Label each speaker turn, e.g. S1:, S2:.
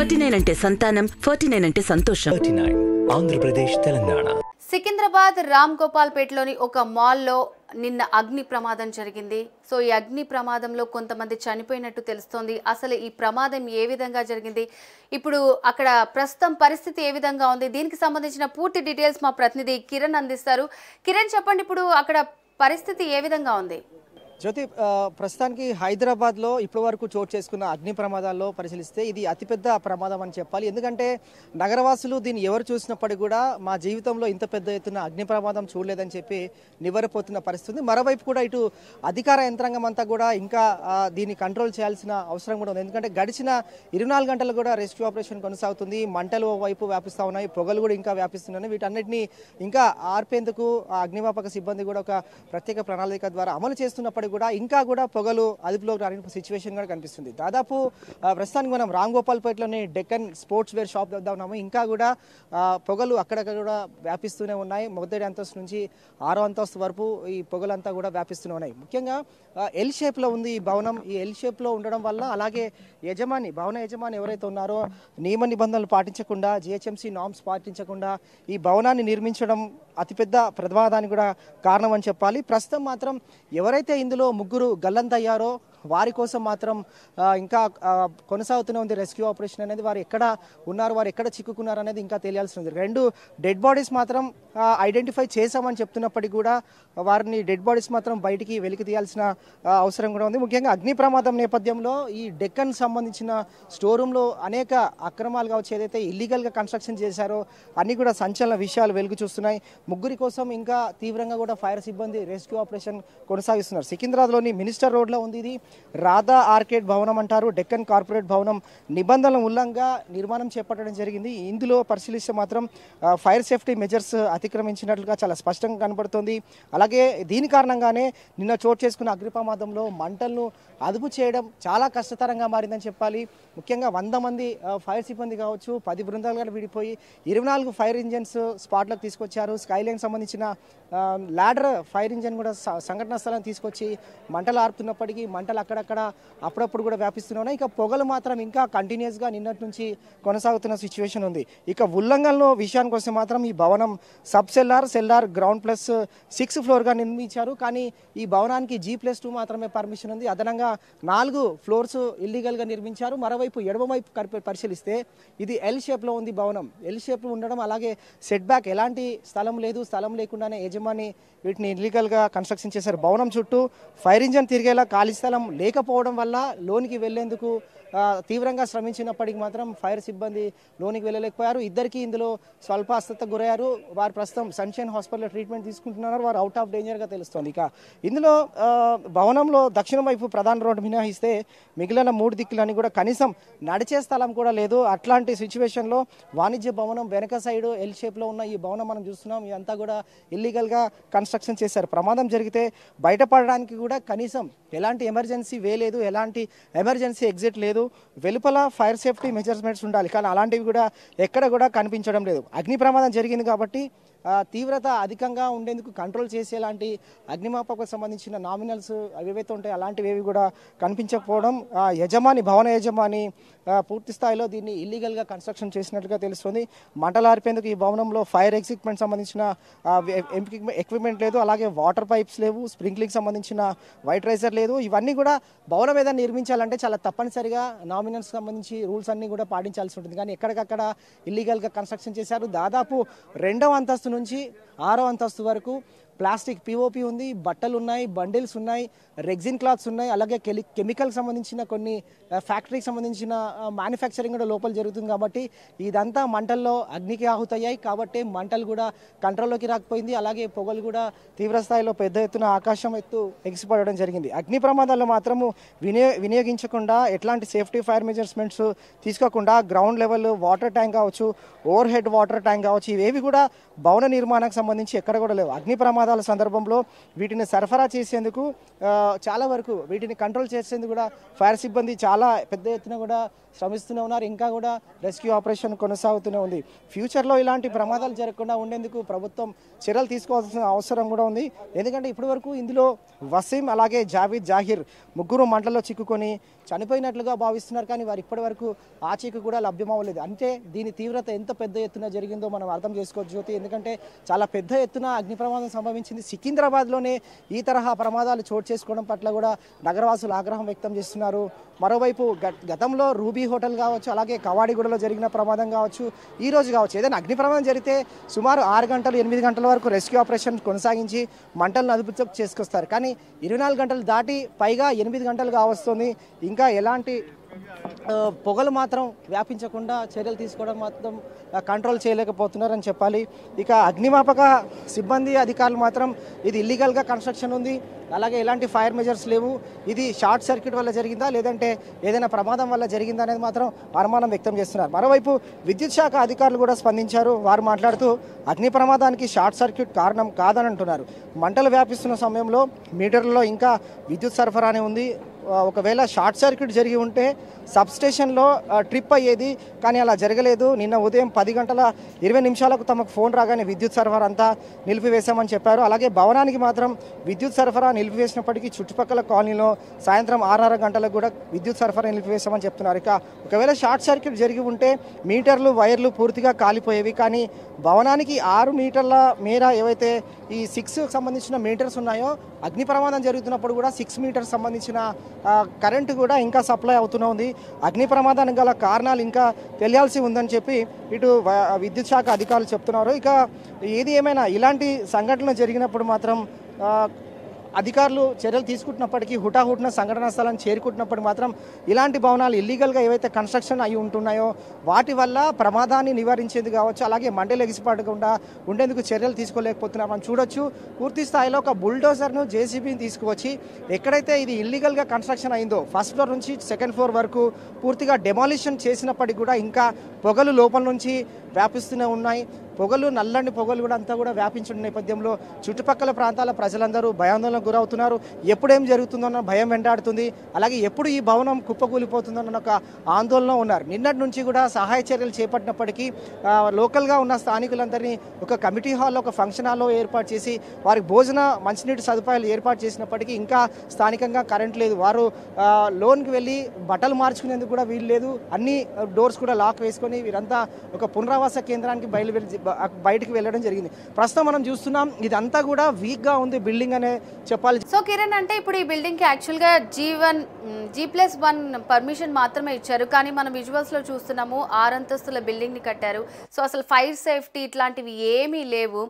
S1: forty nine అంటే సంతానం forty nine అంటే సంతోషం ఆంధ్రప్రదేశ్ తెలంగాణ సికింద్రాబాద్ రామ్ గోపాల్పేటలోని ఒక మాల్లో నిన్న అగ్ని ప్రమాదం జరిగింది సో ఈ అగ్ని ప్రమాదంలో కొంతమంది చనిపోయినట్టు తెలుస్తోంది అసలు ఈ ప్రమాదం ఏ విధంగా జరిగింది ఇప్పుడు అక్కడ ప్రస్తుతం పరిస్థితి ఏ విధంగా ఉంది దీనికి సంబంధించిన పూర్తి డీటెయిల్స్ మా ప్రతినిధి కిరణ్ అందిస్తారు కిరణ్ చెప్పండి ఇప్పుడు అక్కడ పరిస్థితి ఏ విధంగా ఉంది జ్యోతి ప్రస్తుతానికి హైదరాబాద్లో ఇప్పటి వరకు చోటు చేసుకున్న అగ్ని ప్రమాదాల్లో పరిశీలిస్తే ఇది అతిపెద్ద ప్రమాదం అని చెప్పాలి ఎందుకంటే నగరవాసులు దీన్ని ఎవరు చూసినప్పటికీ కూడా మా జీవితంలో ఇంత పెద్ద ఎత్తున అగ్ని ప్రమాదం చూడలేదని చెప్పి నివరిపోతున్న పరిస్థితి మరోవైపు కూడా ఇటు అధికార యంత్రాంగం అంతా కూడా ఇంకా దీన్ని కంట్రోల్ చేయాల్సిన అవసరం కూడా ఉంది ఎందుకంటే గడిచిన ఇరవై గంటలు కూడా రెస్క్యూ ఆపరేషన్ కొనసాగుతుంది మంటలు వైపు వ్యాపిస్తూ ఉన్నాయి పొగలు కూడా ఇంకా వ్యాపిస్తున్నాయి వీటన్నిటిని ఇంకా ఆర్పేందుకు అగ్నిమాపక సిబ్బంది కూడా ఒక ప్రత్యేక ప్రణాళిక ద్వారా అమలు చేస్తున్నప్పటికీ కూడా ఇంకా కూడా పొగలు అదుపులోకి రాని సిచ్యువేషన్ కూడా కనిపిస్తుంది దాదాపు ప్రస్తుతానికి మనం రామ్ గోపాల్పేటలోని డెక్కన్ స్పోర్ట్స్ వేర్ షాప్ వద్ద ఉన్నాము ఇంకా కూడా పొగలు అక్కడక్కడ కూడా వ్యాపిస్తూనే ఉన్నాయి మొదటి అంతస్తు నుంచి ఆరో అంతస్తు వరకు ఈ పొగలంతా కూడా వ్యాపిస్తూనే ఉన్నాయి ముఖ్యంగా ఎల్ షేప్లో ఉంది ఈ భవనం ఈ ఎల్ షేప్లో ఉండడం వల్ల అలాగే యజమాని భవన యజమాని ఎవరైతే ఉన్నారో నియమ నిబంధనలు పాటించకుండా జిహెచ్ఎంసీ నామ్స్ పాటించకుండా ఈ భవనాన్ని నిర్మించడం అతిపెద్ద ప్రతివాదానికి కూడా కారణం అని చెప్పాలి ప్రస్తుతం మాత్రం ఎవరైతే ఇందులో ఇందులో ముగ్గురు గల్లంతయ్యారో వారి కోసం మాత్రం ఇంకా కొనసాగుతూనే ఉంది రెస్క్యూ ఆపరేషన్ అనేది వారు ఎక్కడ ఉన్నారు వారు ఎక్కడ చిక్కుకున్నారు అనేది ఇంకా తెలియాల్సి ఉంది రెండు డెడ్ బాడీస్ మాత్రం ఐడెంటిఫై చేశామని చెప్తున్నప్పటికీ కూడా వారిని డెడ్ బాడీస్ మాత్రం బయటికి వెలికి తీయాల్సిన అవసరం కూడా ఉంది ముఖ్యంగా అగ్ని ప్రమాదం నేపథ్యంలో ఈ డెక్కన్ సంబంధించిన స్టోర్ రూమ్లో అనేక అక్రమాలు కావచ్చు ఏదైతే ఇల్లీగల్గా కన్స్ట్రక్షన్ చేశారో అన్నీ కూడా సంచలన విషయాలు వెలుగు చూస్తున్నాయి ముగ్గురి కోసం ఇంకా తీవ్రంగా కూడా ఫైర్ సిబ్బంది రెస్క్యూ ఆపరేషన్ కొనసాగిస్తున్నారు సికింద్రాబాద్లోని మినిస్టర్ రోడ్లో ఉంది ఇది రాధా ఆర్కేడ్ భవనం అంటారు డెక్కన్ కార్పొరేట్ భవనం నిబంధనల ఉల్లంఘంగా నిర్మాణం చేపట్టడం జరిగింది ఇందులో పరిశీలిస్తే మాత్రం ఫైర్ సేఫ్టీ మెజర్స్ అతిక్రమించినట్లుగా చాలా స్పష్టంగా కనబడుతోంది అలాగే దీని కారణంగానే నిన్న చోటు చేసుకున్న అగ్నిప్రమాదంలో మంటలను అదుపు చేయడం చాలా కష్టతరంగా మారిందని చెప్పాలి ముఖ్యంగా వంద మంది ఫైర్ సిబ్బంది కావచ్చు పది బృందాలు కానీ విడిపోయి ఇరవై నాలుగు ఫైర్ ఇంజన్స్ స్పాట్లోకి తీసుకొచ్చారు స్కైలైన్ సంబంధించిన ల్యాడర్ ఫైర్ ఇంజన్ కూడా సంఘటనా స్థలం తీసుకొచ్చి మంటలు ఆరుతున్నప్పటికీ మంటలు పొగలు అక్కడక్కడ అప్పుడప్పుడు కూడా వ్యాపిస్తున్నాయి ఇక పొగలు మాత్రం ఇంకా కంటిన్యూస్గా నిన్నటి నుంచి కొనసాగుతున్న సిచ్యువేషన్ ఉంది ఇక ఉల్లంఘనలో విషయానికి వస్తే మాత్రం ఈ భవనం sub cellar cellar ground plus six ఫ్లోర్గా నిర్మించారు కానీ ఈ భవనానికి జీ ప్లస్ టూ మాత్రమే పర్మిషన్ ఉంది అదనంగా నాలుగు ఫ్లోర్స్ ఇల్లీగల్గా నిర్మించారు మరోవైపు ఎడమవైపు పరిశీలిస్తే ఇది ఎల్ షేప్లో ఉంది భవనం ఎల్ షేప్లో ఉండడం అలాగే సెట్ బ్యాక్ ఎలాంటి స్థలం లేదు స్థలం లేకుండానే యజమాని వీటిని ఇల్లీగల్గా కన్స్ట్రక్షన్ చేశారు భవనం చుట్టూ ఫైర్ ఇంజన్ తిరిగేలా ఖాళీ స్థలం లేకపోవడం వల్ల లోనికి వెళ్లేందుకు తీవ్రంగా శ్రమించినప్పటికీ మాత్రం ఫైర్ సిబ్బంది లోనికి వెళ్ళలేకపోయారు ఇద్దరికి ఇందులో స్వల్ప అస్వస్థత గురయ్యారు వారు ప్రస్తుతం సన్షైన్ హాస్పిటల్ ట్రీట్మెంట్ తీసుకుంటున్నారు వారు అవుట్ ఆఫ్ డేంజర్గా తెలుస్తోంది ఇక ఇందులో భవనంలో దక్షిణం వైపు ప్రధాన రోడ్డు మినహాయిస్తే మిగిలిన మూడు దిక్కులని కూడా కనీసం నడిచే స్థలం కూడా లేదు అట్లాంటి సిచ్యువేషన్లో వాణిజ్య భవనం వెనక సైడ్ ఎల్ షేప్లో ఉన్న ఈ భవనం మనం చూస్తున్నాం ఇదంతా కూడా ఇల్లీగల్గా కన్స్ట్రక్షన్ చేశారు ప్రమాదం జరిగితే బయటపడడానికి కూడా కనీసం ఎలాంటి ఎమర్జెన్సీ వే లేదు ఎలాంటి ఎమర్జెన్సీ ఎగ్జిట్ లేదు లేదు వెలుపల ఫైర్ సేఫ్టీ మెజర్మెంట్స్ ఉండాలి కానీ అలాంటివి కూడా ఎక్కడ కూడా కనిపించడం లేదు అగ్ని ప్రమాదం జరిగింది కాబట్టి తీవ్రత అధికంగా ఉండేందుకు కంట్రోల్ చేసేలాంటి అగ్నిమాపక సంబంధించిన నామినల్స్ ఏవైతే ఉంటాయో అలాంటివి ఏవి కూడా కనిపించకపోవడం యజమాని భవన యజమాని పూర్తి స్థాయిలో దీన్ని ఇల్లీగల్గా కన్స్ట్రక్షన్ చేసినట్లుగా తెలుస్తుంది మంటలారిపేందుకు ఈ భవనంలో ఫైర్ ఎక్విప్మెంట్ సంబంధించిన ఎక్విప్మెంట్ లేదు అలాగే వాటర్ పైప్స్ లేవు స్ప్రింక్లింగ్ సంబంధించిన వైట్ రైజర్ లేదు ఇవన్నీ కూడా భవనం మీద నిర్మించాలంటే చాలా తప్పనిసరిగా నామినల్స్ సంబంధించి రూల్స్ అన్నీ కూడా పాటించాల్సి ఉంటుంది కానీ ఎక్కడికక్కడ ఇల్లీగల్గా కన్స్ట్రక్షన్ చేశారు దాదాపు రెండవ అంతస్తు నుంచి ఆరో అంతస్తు వరకు ప్లాస్టిక్ పిఓపి ఉంది బట్టలు ఉన్నాయి బండిల్స్ ఉన్నాయి రెగ్జిన్ క్లాత్స్ ఉన్నాయి అలాగే కెలి కెమికల్ సంబంధించిన కొన్ని ఫ్యాక్టరీకి సంబంధించిన మ్యానుఫ్యాక్చరింగ్ కూడా లోపల జరుగుతుంది కాబట్టి ఇదంతా మంటల్లో అగ్నికి ఆహుతయ్యాయి కాబట్టి మంటలు కూడా కంట్రోల్లోకి రాకపోయింది అలాగే పొగలు కూడా తీవ్రస్థాయిలో పెద్ద ఎత్తున ఆకాశం ఎత్తు ఎగిసిపడడం జరిగింది అగ్ని ప్రమాదాల్లో మాత్రము వినియో వినియోగించకుండా ఎట్లాంటి సేఫ్టీ ఫైర్ మెజర్స్మెంట్స్ తీసుకోకుండా గ్రౌండ్ లెవెల్ వాటర్ ట్యాంక్ కావచ్చు ఓవర్ హెడ్ వాటర్ ట్యాంక్ కావచ్చు ఇవేవి కూడా భవన నిర్మాణానికి సంబంధించి ఎక్కడ కూడా లేవు అగ్ని ప్రమాదాలు ప్రమాదాల సందర్భంలో వీటిని సరఫరా చేసేందుకు చాలా వరకు వీటిని కంట్రోల్ చేసేందుకు కూడా ఫైర్ సిబ్బంది చాలా పెద్ద ఎత్తున కూడా శ్రమిస్తూనే ఉన్నారు ఇంకా కూడా రెస్క్యూ ఆపరేషన్ కొనసాగుతూనే ఉంది ఫ్యూచర్లో ఇలాంటి ప్రమాదాలు జరగకుండా ఉండేందుకు ప్రభుత్వం చర్యలు తీసుకోవాల్సిన అవసరం కూడా ఉంది ఎందుకంటే ఇప్పటివరకు ఇందులో వసీం అలాగే జావీద్ జాహీర్ ముగ్గురు మంటల్లో చిక్కుకొని చనిపోయినట్లుగా భావిస్తున్నారు కానీ వారు వరకు ఆచీకి కూడా లభ్యమవ్వలేదు అంటే దీని తీవ్రత ఎంత పెద్ద ఎత్తున జరిగిందో మనం అర్థం చేసుకోవచ్చు జ్యోతి ఎందుకంటే చాలా పెద్ద ఎత్తున అగ్ని ప్రమాదం సంభవించింది సికింద్రాబాద్లోనే ఈ తరహా ప్రమాదాలు చోటు చేసుకోవడం పట్ల కూడా నగరవాసులు ఆగ్రహం వ్యక్తం చేస్తున్నారు మరోవైపు గతంలో రూబీ హోటల్ కావచ్చు అలాగే కవాడిగూడలో జరిగిన ప్రమాదం కావచ్చు ఈ రోజు కావచ్చు ఏదైనా అగ్ని ప్రమాదం జరిగితే సుమారు ఆరు గంటలు ఎనిమిది గంటల వరకు రెస్క్యూ ఆపరేషన్ కొనసాగించి మంటలను అదుపు చేసుకొస్తారు కానీ ఇరవై గంటలు దాటి పైగా ఎనిమిది గంటలు కావస్తుంది ఇంకా ఇంకా ఎలాంటి పొగలు మాత్రం వ్యాపించకుండా చర్యలు తీసుకోవడం మాత్రం కంట్రోల్ చేయలేకపోతున్నారని చెప్పాలి ఇక అగ్నిమాపక సిబ్బంది అధికారులు మాత్రం ఇది ఇల్లీగల్గా కన్స్ట్రక్షన్ ఉంది అలాగే ఎలాంటి ఫైర్ మెజర్స్ లేవు ఇది షార్ట్ సర్క్యూట్ వల్ల జరిగిందా లేదంటే ఏదైనా ప్రమాదం వల్ల జరిగిందా అనేది మాత్రం అనుమానం వ్యక్తం చేస్తున్నారు మరోవైపు విద్యుత్ శాఖ అధికారులు కూడా స్పందించారు వారు మాట్లాడుతూ అగ్ని ప్రమాదానికి షార్ట్ సర్క్యూట్ కారణం కాదని అంటున్నారు మంటలు వ్యాపిస్తున్న సమయంలో మీటర్లలో ఇంకా విద్యుత్ సరఫరానే ఉంది ఒకవేళ షార్ట్ సర్క్యూట్ జరిగి ఉంటే సబ్స్టేషన్లో ట్రిప్ అయ్యేది కానీ అలా జరగలేదు నిన్న ఉదయం పది గంటల ఇరవై నిమిషాలకు తమకు ఫోన్ రాగానే విద్యుత్ సరఫరా అంతా నిలిపివేశామని చెప్పారు అలాగే భవనానికి మాత్రం విద్యుత్ సరఫరా నిలిపివేసినప్పటికీ చుట్టుపక్కల కాలనీలో సాయంత్రం ఆరున్నర గంటలకు కూడా విద్యుత్ సరఫరా నిలిపివేశామని చెప్తున్నారు ఇక ఒకవేళ షార్ట్ సర్క్యూట్ జరిగి ఉంటే మీటర్లు వైర్లు పూర్తిగా కాలిపోయేవి కానీ భవనానికి ఆరు మీటర్ల మేర ఏవైతే ఈ సిక్స్కి సంబంధించిన మీటర్స్ ఉన్నాయో అగ్ని ప్రమాదం జరుగుతున్నప్పుడు కూడా సిక్స్ మీటర్స్ సంబంధించిన కరెంటు కూడా ఇంకా సప్లై అవుతూనే ఉంది అగ్ని ప్రమాదానికి గల కారణాలు ఇంకా తెలియాల్సి ఉందని చెప్పి ఇటు విద్యుత్ శాఖ అధికారులు చెప్తున్నారు ఇక ఏది ఏమైనా ఇలాంటి సంఘటనలు జరిగినప్పుడు మాత్రం అధికారులు చర్యలు తీసుకుంటున్నప్పటికీ హుటాహుటిన సంఘటనా స్థలం చేరుకుంటున్నప్పుడు మాత్రం ఇలాంటి భవనాలు ఇల్లీగల్గా ఏవైతే కన్స్ట్రక్షన్ అయి ఉంటున్నాయో వాటి వల్ల ప్రమాదాన్ని నివారించేది కావచ్చు అలాగే మండలి ఎగిసిపడకుండా ఉండేందుకు చర్యలు తీసుకోలేకపోతున్నాం మనం చూడొచ్చు పూర్తి స్థాయిలో ఒక బుల్డోజర్ను జేసీబీని తీసుకువచ్చి ఎక్కడైతే ఇది ఇల్లీగల్గా కన్స్ట్రక్షన్ అయిందో ఫస్ట్ ఫ్లోర్ నుంచి సెకండ్ ఫ్లోర్ వరకు పూర్తిగా డెమాలిషన్ చేసినప్పటికీ కూడా ఇంకా పొగలు లోపల నుంచి వ్యాపిస్తూనే ఉన్నాయి పొగలు నల్లని పొగలు కూడా అంతా కూడా వ్యాపించిన నేపథ్యంలో చుట్టుపక్కల ప్రాంతాల ప్రజలందరూ భయాందోళనకు గురవుతున్నారు ఎప్పుడేం అన్న భయం వెంటాడుతుంది అలాగే ఎప్పుడు ఈ భవనం కుప్పకూలిపోతుందన్న ఒక ఆందోళన ఉన్నారు నిన్నటి నుంచి కూడా సహాయ చర్యలు చేపట్టినప్పటికీ లోకల్గా ఉన్న స్థానికులందరినీ ఒక కమిటీ హాల్లో ఒక ఫంక్షన్ హాల్లో ఏర్పాటు చేసి వారికి భోజన మంచినీటి సదుపాయాలు ఏర్పాటు చేసినప్పటికీ ఇంకా స్థానికంగా కరెంట్ లేదు వారు లోన్కి వెళ్ళి బట్టలు మార్చుకునేందుకు కూడా వీలు లేదు అన్ని డోర్స్ కూడా లాక్ వేసుకొని వీరంతా ఒక పునరా పునరావాస కేంద్రానికి బయలువెళ్ళి బయటకు వెళ్ళడం జరిగింది ప్రస్తుతం మనం చూస్తున్నాం ఇదంతా కూడా వీక్ గా ఉంది బిల్డింగ్ అనే చెప్పాలి సో కిరణ్ అంటే ఇప్పుడు ఈ బిల్డింగ్ యాక్చువల్ గా G one G plus one permission మాత్రమే ఇచ్చారు కానీ మనం విజువల్స్ లో చూస్తున్నాము ఆరు అంతస్తుల బిల్డింగ్ ని కట్టారు సో అసలు ఫైర్ సేఫ్టీ ఇట్లాంటివి ఏమీ లేవు